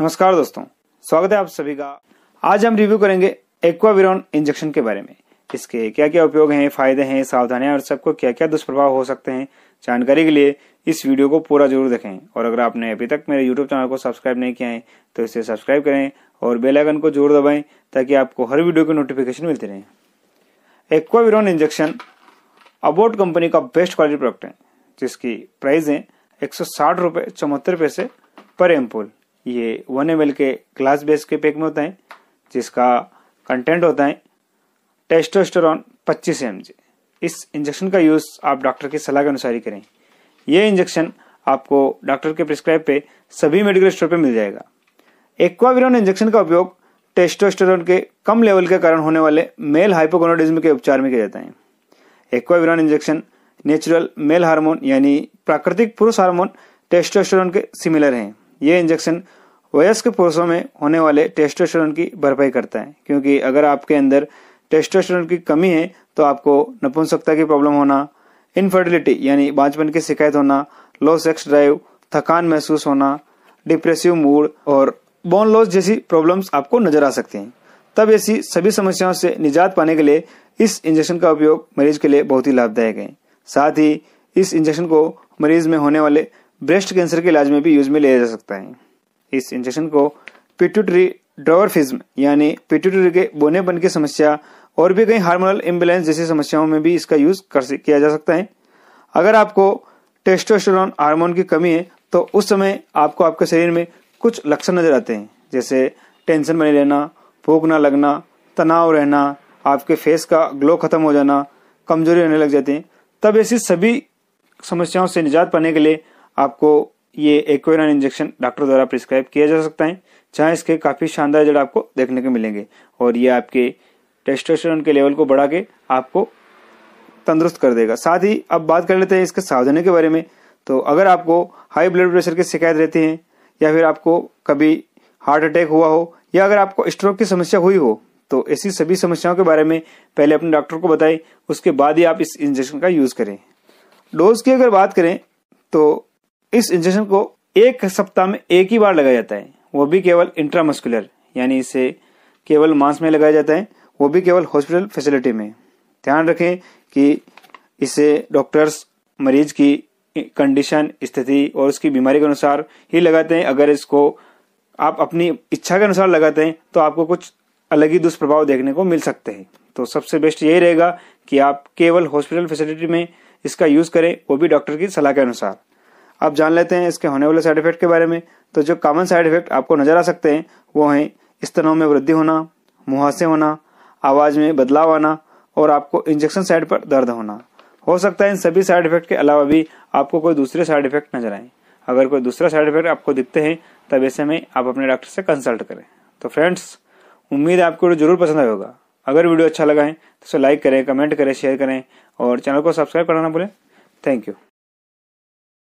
नमस्कार दोस्तों स्वागत है आप सभी का आज हम रिव्यू करेंगे एक्वाविरोन इंजेक्शन के बारे में इसके क्या क्या उपयोग हैं फायदे हैं सावधानियां और सबको क्या क्या दुष्प्रभाव हो सकते हैं जानकारी के लिए इस वीडियो को पूरा जरूर देखें और अगर आपने अभी तक मेरे यूट्यूब चैनल को सब्सक्राइब नहीं किया है तो इसे सब्सक्राइब करें और बेलाइकन को जरूर दबाएं ताकि आपको हर वीडियो की नोटिफिकेशन मिलती रहे एक्वाविरोन इंजेक्शन अबोट कंपनी का बेस्ट क्वालिटी प्रोडक्ट है जिसकी प्राइस है एक सौ साठ रुपए चौहत्तर पैसे पर एम्पोल ये वन एम के क्लास बेस के पैक में होता है जिसका कंटेंट होता है टेस्टोस्टेरॉन 25 एम इस इंजेक्शन का यूज़ आप डॉक्टर की सलाह के अनुसार ही करें यह इंजेक्शन आपको डॉक्टर के प्रिस्क्राइब पे सभी मेडिकल स्टोर पे मिल जाएगा एक्वाविरोन इंजेक्शन का उपयोग टेस्टोस्टेरॉन के कम लेवल के कारण होने वाले मेल हाइपोगोनोडिज्म के उपचार में किया जाता है Aquaviron injection natural male hormone यानी प्राकृतिक पुरुष हार्मोन टेस्टोस्टेरॉन के सिमिलर हैं ये इंजेक्शन वयस्क पुरुषों में होने वाले टेस्टोस्टेरोन की भरपाई करता है क्योंकि अगर आपके अंदर टेस्टोस्टेरोन की कमी है तो आपको नपुंसकता की प्रॉब्लम होना इनफर्टिलिटी यानी बांझपन की शिकायत होना लो सेक्स ड्राइव थकान महसूस होना डिप्रेसिव मूड और बोन लॉस जैसी प्रॉब्लम्स आपको नजर आ सकती हैं तब ऐसी सभी समस्याओं से निजात पाने के लिए इस इंजेक्शन का उपयोग मरीज के लिए बहुत ही लाभदायक है साथ ही इस इंजेक्शन को मरीज में होने वाले ब्रेस्ट कैंसर के इलाज में भी यूज में लिया जा सकता है इस इंजेक्शन को पिट्यूटरी ड्रॉवरफिज्म यानी पिट्यूटरी के बोने बन की समस्या और भी कई हार्मोनल इम्बेलेंस जैसी समस्याओं में भी इसका यूज कर किया जा सकता है अगर आपको टेस्टोस्टेरोन हार्मोन की कमी है तो उस समय आपको आपके शरीर में कुछ लक्षण नजर आते हैं जैसे टेंशन बने रहना भूख ना लगना तनाव रहना आपके फेस का ग्लो खत्म हो जाना कमजोरी रहने लग जाती है तब ऐसी सभी समस्याओं से निजात पाने के लिए आपको ये एक्वेरन इंजेक्शन डॉक्टर द्वारा प्रिस्क्राइब किया जा सकता है जहाँ इसके काफ़ी शानदार जड़ आपको देखने को मिलेंगे और ये आपके टेस्टोस्टेरोन के लेवल को बढ़ा के आपको तंदुरुस्त कर देगा साथ ही अब बात कर लेते हैं इसके सावधानी के बारे में तो अगर आपको हाई ब्लड प्रेशर की शिकायत रहती है या फिर आपको कभी हार्ट अटैक हुआ हो या अगर आपको स्ट्रोक की समस्या हुई हो तो ऐसी सभी समस्याओं के बारे में पहले अपने डॉक्टर को बताएं उसके बाद ही आप इस इंजेक्शन का यूज करें डोज की अगर बात करें तो इस इंजेक्शन को एक सप्ताह में एक ही बार लगाया जाता है वो भी केवल इंट्रामस्कुलर यानी इसे केवल मांस में लगाया जाता है वो भी केवल हॉस्पिटल फैसिलिटी में ध्यान रखें कि इसे डॉक्टर्स मरीज की कंडीशन स्थिति और उसकी बीमारी के अनुसार ही लगाते हैं अगर इसको आप अपनी इच्छा के अनुसार लगाते हैं तो आपको कुछ अलग ही दुष्प्रभाव देखने को मिल सकते हैं तो सबसे बेस्ट यही रहेगा कि आप केवल हॉस्पिटल फैसिलिटी में इसका यूज़ करें वो भी डॉक्टर की सलाह के अनुसार अब जान लेते हैं इसके होने वाले साइड इफेक्ट के बारे में तो जो कॉमन साइड इफेक्ट आपको नजर आ सकते हैं वो है स्तनों में वृद्धि होना मुहासे होना आवाज में बदलाव आना और आपको इंजेक्शन साइड पर दर्द होना हो सकता है इन सभी साइड इफेक्ट के अलावा भी आपको कोई दूसरे साइड इफेक्ट नजर आए अगर कोई दूसरा साइड इफेक्ट आपको दिखते हैं तब ऐसे में आप अपने डॉक्टर से कंसल्ट करें तो फ्रेंड्स उम्मीद है आपको वीडियो जरूर पसंद आएगा अगर वीडियो अच्छा लगा है तो इसे लाइक करें कमेंट करें शेयर करें और चैनल को सब्सक्राइब करना ना भूलें थैंक यू